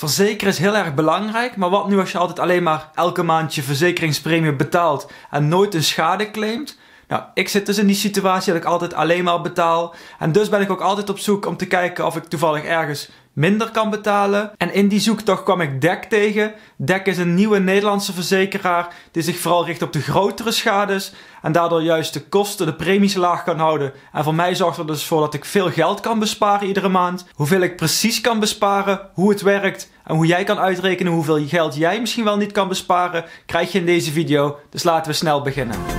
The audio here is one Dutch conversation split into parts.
Verzekeren is heel erg belangrijk, maar wat nu als je altijd alleen maar elke maand je verzekeringspremie betaalt en nooit een schade claimt? Nou, ik zit dus in die situatie dat ik altijd alleen maar betaal en dus ben ik ook altijd op zoek om te kijken of ik toevallig ergens minder kan betalen. En in die zoektocht kwam ik DEC tegen. DEC is een nieuwe Nederlandse verzekeraar die zich vooral richt op de grotere schades en daardoor juist de kosten, de premies laag kan houden. En voor mij zorgt er dus voor dat ik veel geld kan besparen iedere maand. Hoeveel ik precies kan besparen, hoe het werkt en hoe jij kan uitrekenen hoeveel geld jij misschien wel niet kan besparen, krijg je in deze video. Dus laten we snel beginnen.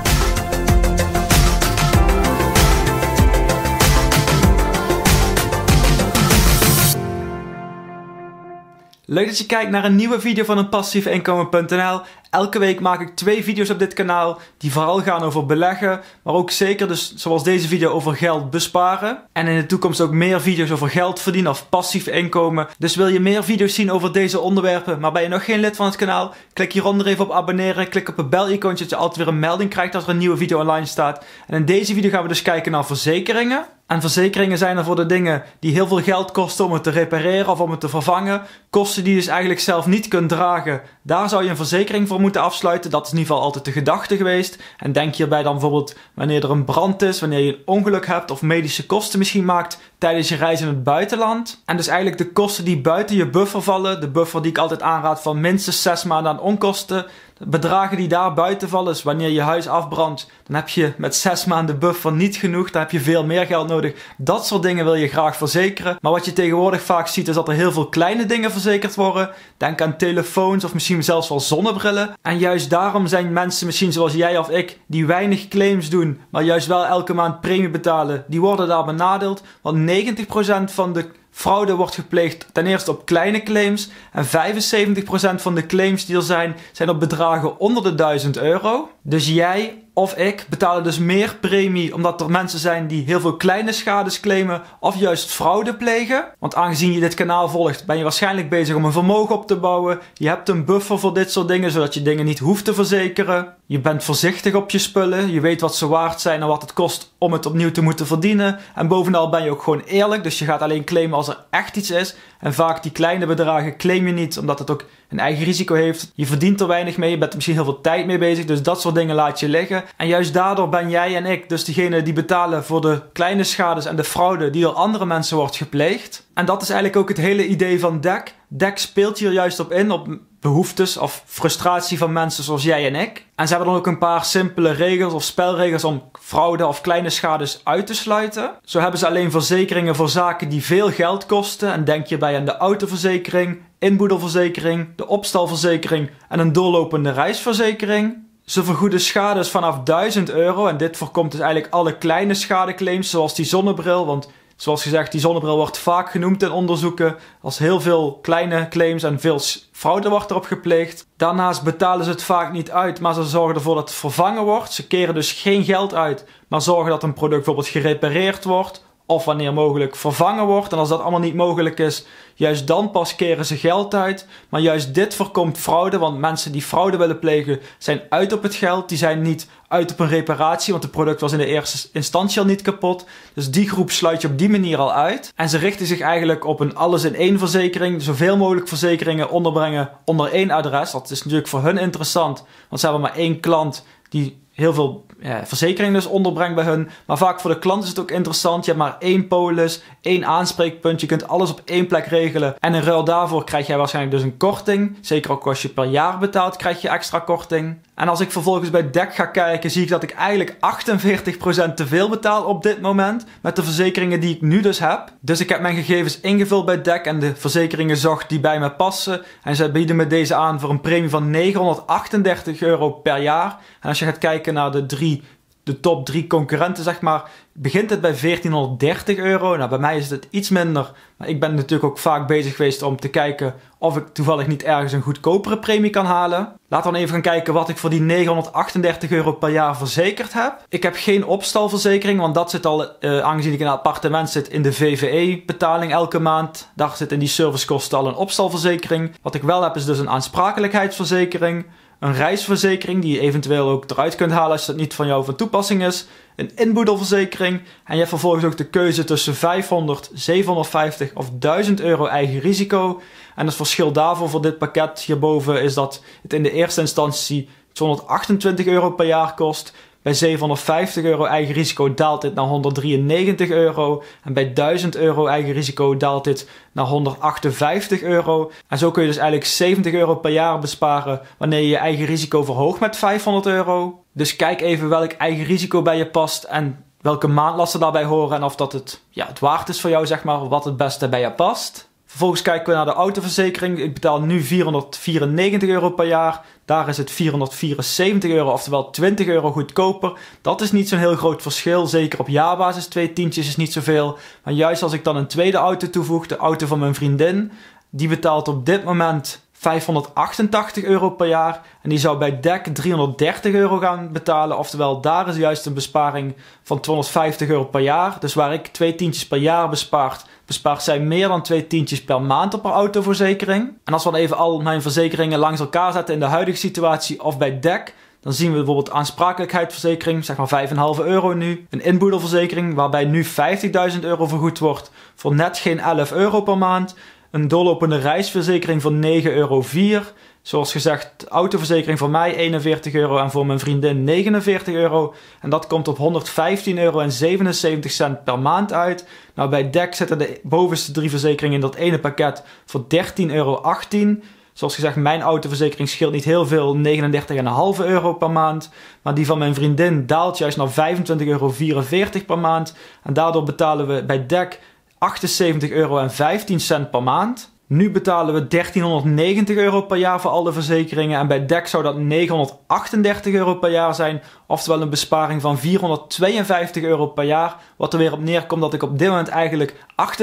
Leuk dat je kijkt naar een nieuwe video van een passiefinkomen.nl. Elke week maak ik twee video's op dit kanaal die vooral gaan over beleggen, maar ook zeker dus zoals deze video over geld besparen. En in de toekomst ook meer video's over geld verdienen of passief inkomen. Dus wil je meer video's zien over deze onderwerpen, maar ben je nog geen lid van het kanaal? Klik hieronder even op abonneren, klik op het bel-icoontje dat je altijd weer een melding krijgt als er een nieuwe video online staat. En in deze video gaan we dus kijken naar verzekeringen. En verzekeringen zijn er voor de dingen die heel veel geld kosten om het te repareren of om het te vervangen. Kosten die je dus eigenlijk zelf niet kunt dragen. Daar zou je een verzekering voor moeten afsluiten. Dat is in ieder geval altijd de gedachte geweest. En denk hierbij dan bijvoorbeeld wanneer er een brand is, wanneer je een ongeluk hebt of medische kosten misschien maakt tijdens je reis in het buitenland. En dus eigenlijk de kosten die buiten je buffer vallen. De buffer die ik altijd aanraad van minstens 6 maanden aan onkosten bedragen die daar buiten vallen. Dus wanneer je huis afbrandt, dan heb je met zes maanden buffer niet genoeg. Dan heb je veel meer geld nodig dat soort dingen wil je graag verzekeren. Maar wat je tegenwoordig vaak ziet is dat er heel veel kleine dingen verzekerd worden. Denk aan telefoons of misschien zelfs wel zonnebrillen. En juist daarom zijn mensen misschien zoals jij of ik die weinig claims doen, maar juist wel elke maand premie betalen, die worden daar benadeeld. Want 90% van de Fraude wordt gepleegd ten eerste op kleine claims en 75% van de claims die er zijn, zijn op bedragen onder de 1000 euro. Dus jij of ik betalen dus meer premie omdat er mensen zijn die heel veel kleine schades claimen of juist fraude plegen. Want aangezien je dit kanaal volgt ben je waarschijnlijk bezig om een vermogen op te bouwen. Je hebt een buffer voor dit soort dingen zodat je dingen niet hoeft te verzekeren. Je bent voorzichtig op je spullen. Je weet wat ze waard zijn en wat het kost om het opnieuw te moeten verdienen. En bovenal ben je ook gewoon eerlijk. Dus je gaat alleen claimen als er echt iets is. En vaak die kleine bedragen claim je niet omdat het ook een eigen risico heeft. Je verdient er weinig mee, je bent misschien heel veel tijd mee bezig. Dus dat soort dingen laat je liggen. En juist daardoor ben jij en ik, dus degene die betalen voor de kleine schades en de fraude die door andere mensen wordt gepleegd. En dat is eigenlijk ook het hele idee van DEC. DEC speelt hier juist op in, op behoeftes of frustratie van mensen zoals jij en ik. En ze hebben dan ook een paar simpele regels of spelregels om fraude of kleine schades uit te sluiten. Zo hebben ze alleen verzekeringen voor zaken die veel geld kosten. En denk je bij aan de autoverzekering, inboedelverzekering, de opstalverzekering en een doorlopende reisverzekering. Ze vergoeden schades vanaf 1000 euro en dit voorkomt dus eigenlijk alle kleine schadeclaims zoals die zonnebril, want zoals gezegd, die zonnebril wordt vaak genoemd in onderzoeken als heel veel kleine claims en veel fraude wordt erop gepleegd. Daarnaast betalen ze het vaak niet uit, maar ze zorgen ervoor dat het vervangen wordt. Ze keren dus geen geld uit, maar zorgen dat een product bijvoorbeeld gerepareerd wordt of wanneer mogelijk vervangen wordt. En als dat allemaal niet mogelijk is, juist dan pas keren ze geld uit. Maar juist dit voorkomt fraude, want mensen die fraude willen plegen zijn uit op het geld. Die zijn niet uit op een reparatie, want het product was in de eerste instantie al niet kapot. Dus die groep sluit je op die manier al uit. En ze richten zich eigenlijk op een alles-in-één verzekering. Zoveel mogelijk verzekeringen onderbrengen onder één adres. Dat is natuurlijk voor hun interessant, want ze hebben maar één klant die heel veel eh, verzekering dus onderbrengt bij hun. Maar vaak voor de klant is het ook interessant. Je hebt maar één polis, één aanspreekpunt. Je kunt alles op één plek regelen. En in ruil daarvoor krijg jij waarschijnlijk dus een korting. Zeker ook als je per jaar betaalt, krijg je extra korting. En als ik vervolgens bij DEC ga kijken, zie ik dat ik eigenlijk 48% te veel betaal op dit moment. Met de verzekeringen die ik nu dus heb. Dus ik heb mijn gegevens ingevuld bij DEC en de verzekeringen zocht die bij me passen. En zij bieden me deze aan voor een premie van 938 euro per jaar. En als je gaat kijken naar de drie de top drie concurrenten, zeg maar, begint het bij 1430 euro. Nou, bij mij is het iets minder. Maar ik ben natuurlijk ook vaak bezig geweest om te kijken of ik toevallig niet ergens een goedkopere premie kan halen. Laten we even gaan kijken wat ik voor die 938 euro per jaar verzekerd heb. Ik heb geen opstalverzekering, want dat zit al, uh, aangezien ik in een appartement zit, in de VVE-betaling elke maand. Daar zit in die servicekosten al een opstalverzekering. Wat ik wel heb is dus een aansprakelijkheidsverzekering een reisverzekering die je eventueel ook eruit kunt halen als dat niet van jou van toepassing is, een inboedelverzekering en je hebt vervolgens ook de keuze tussen 500, 750 of 1000 euro eigen risico. En het verschil daarvoor voor dit pakket hierboven is dat het in de eerste instantie 228 euro per jaar kost bij 750 euro eigen risico daalt dit naar 193 euro. En bij 1000 euro eigen risico daalt dit naar 158 euro. En zo kun je dus eigenlijk 70 euro per jaar besparen wanneer je je eigen risico verhoogt met 500 euro. Dus kijk even welk eigen risico bij je past en welke maandlasten daarbij horen en of dat het, ja, het waard is voor jou, zeg maar, wat het beste bij je past. Vervolgens kijken we naar de autoverzekering. Ik betaal nu 494 euro per jaar. Daar is het 474 euro, oftewel 20 euro goedkoper. Dat is niet zo'n heel groot verschil. Zeker op jaarbasis, twee tientjes is niet zoveel. Maar juist als ik dan een tweede auto toevoeg, de auto van mijn vriendin, die betaalt op dit moment 588 euro per jaar. En die zou bij DEC 330 euro gaan betalen. Oftewel, daar is juist een besparing van 250 euro per jaar. Dus waar ik twee tientjes per jaar bespaart, bespaart zij meer dan twee tientjes per maand op haar autoverzekering. En als we dan even al mijn verzekeringen langs elkaar zetten in de huidige situatie of bij DEC, dan zien we bijvoorbeeld aansprakelijkheidsverzekering, zeg maar 5,5 euro nu. Een inboedelverzekering waarbij nu 50.000 euro vergoed wordt voor net geen 11 euro per maand. Een doorlopende reisverzekering van 9,04 euro. Zoals gezegd, autoverzekering voor mij 41 euro en voor mijn vriendin 49 euro. En dat komt op 115,77 euro per maand uit. Nou, bij DEC zitten de bovenste drie verzekeringen in dat ene pakket voor 13,18 euro. Zoals gezegd, mijn autoverzekering scheelt niet heel veel, 39,5 euro per maand. Maar die van mijn vriendin daalt juist naar 25,44 euro per maand. En daardoor betalen we bij DEC 78,15 euro per maand. Nu betalen we 1390 euro per jaar voor alle verzekeringen en bij DEC zou dat 938 euro per jaar zijn, oftewel een besparing van 452 euro per jaar, wat er weer op neerkomt dat ik op dit moment eigenlijk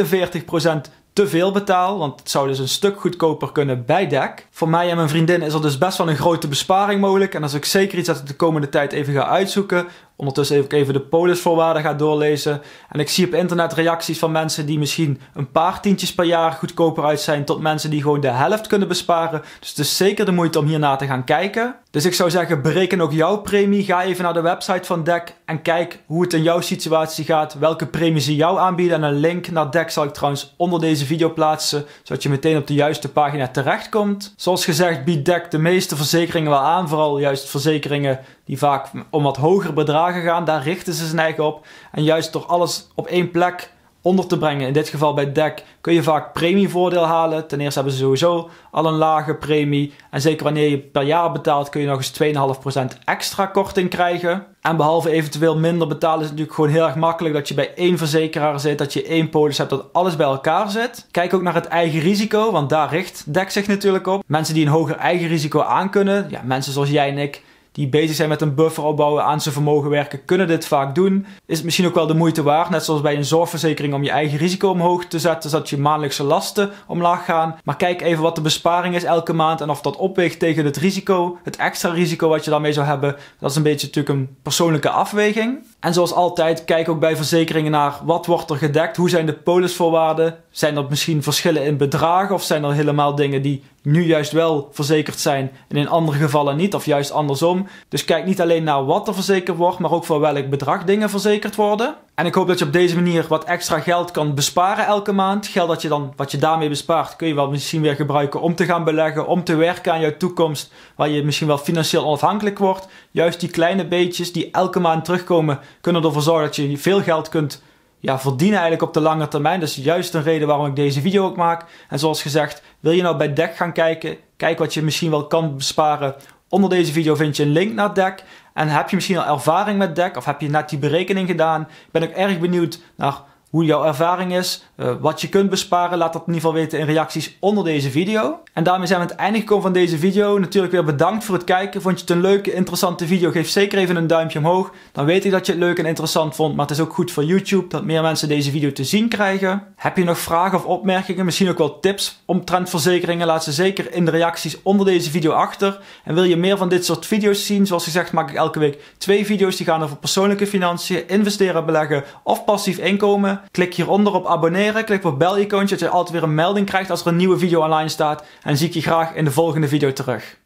48% te veel betaal, want het zou dus een stuk goedkoper kunnen bij DEC. Voor mij en mijn vriendin is er dus best wel een grote besparing mogelijk en dat is ook zeker iets dat ik de komende tijd even ga uitzoeken, Ondertussen even, de polisvoorwaarden ga doorlezen. En ik zie op internet reacties van mensen die misschien een paar tientjes per jaar goedkoper uit zijn. Tot mensen die gewoon de helft kunnen besparen. Dus het is zeker de moeite om hierna te gaan kijken. Dus ik zou zeggen, bereken ook jouw premie. Ga even naar de website van DEC en kijk hoe het in jouw situatie gaat. Welke premie ze jou aanbieden. En een link naar DEC zal ik trouwens onder deze video plaatsen. Zodat je meteen op de juiste pagina terechtkomt. Zoals gezegd biedt DEC de meeste verzekeringen wel aan. Vooral juist verzekeringen die vaak om wat hoger bedragen lager Daar richten ze zijn eigen op. En juist door alles op één plek onder te brengen, in dit geval bij DEK kun je vaak premievoordeel halen. Ten eerste hebben ze sowieso al een lage premie. En zeker wanneer je per jaar betaalt, kun je nog eens 2,5% extra korting krijgen. En behalve eventueel minder betalen is het natuurlijk gewoon heel erg makkelijk dat je bij één verzekeraar zit, dat je één polis hebt, dat alles bij elkaar zit. Kijk ook naar het eigen risico, want daar richt DEC zich natuurlijk op. Mensen die een hoger eigen risico aankunnen, ja, mensen zoals jij en ik, die bezig zijn met een buffer opbouwen, aan zijn vermogen werken, kunnen dit vaak doen. Is het misschien ook wel de moeite waard, net zoals bij een zorgverzekering, om je eigen risico omhoog te zetten, zodat je maandelijkse lasten omlaag gaan. Maar kijk even wat de besparing is elke maand en of dat opweegt tegen het risico, het extra risico wat je daarmee zou hebben. Dat is een beetje natuurlijk een persoonlijke afweging. En zoals altijd, kijk ook bij verzekeringen naar wat wordt er gedekt, hoe zijn de polisvoorwaarden, zijn er misschien verschillen in bedragen of zijn er helemaal dingen die nu juist wel verzekerd zijn en in andere gevallen niet of juist andersom. Dus kijk niet alleen naar wat er verzekerd wordt, maar ook voor welk bedrag dingen verzekerd worden. En ik hoop dat je op deze manier wat extra geld kan besparen elke maand. Geld dat je dan, wat je daarmee bespaart, kun je wel misschien weer gebruiken om te gaan beleggen, om te werken aan jouw toekomst, waar je misschien wel financieel onafhankelijk wordt. Juist die kleine beetjes die elke maand terugkomen, kunnen ervoor zorgen dat je veel geld kunt ja, verdienen eigenlijk op de lange termijn. Dat is juist een reden waarom ik deze video ook maak. En zoals gezegd, wil je nou bij DEC gaan kijken, kijk wat je misschien wel kan besparen. Onder deze video vind je een link naar Deck. En heb je misschien al ervaring met DEC of heb je net die berekening gedaan? Ik ben ook erg benieuwd naar hoe jouw ervaring is, eh, wat je kunt besparen. Laat dat in ieder geval weten in reacties onder deze video. En daarmee zijn we het einde gekomen van deze video. Natuurlijk weer bedankt voor het kijken. Vond je het een leuke, interessante video? Geef zeker even een duimpje omhoog. Dan weet ik dat je het leuk en interessant vond. Maar het is ook goed voor YouTube dat meer mensen deze video te zien krijgen. Heb je nog vragen of opmerkingen? Misschien ook wel tips omtrent verzekeringen? Laat ze zeker in de reacties onder deze video achter. En wil je meer van dit soort video's zien? Zoals gezegd maak ik elke week twee video's. Die gaan over persoonlijke financiën, investeren, beleggen of passief inkomen. Klik hieronder op abonneren. Klik op het bel-icoontje dat je altijd weer een melding krijgt als er een nieuwe video online staat. En zie ik je graag in de volgende video terug.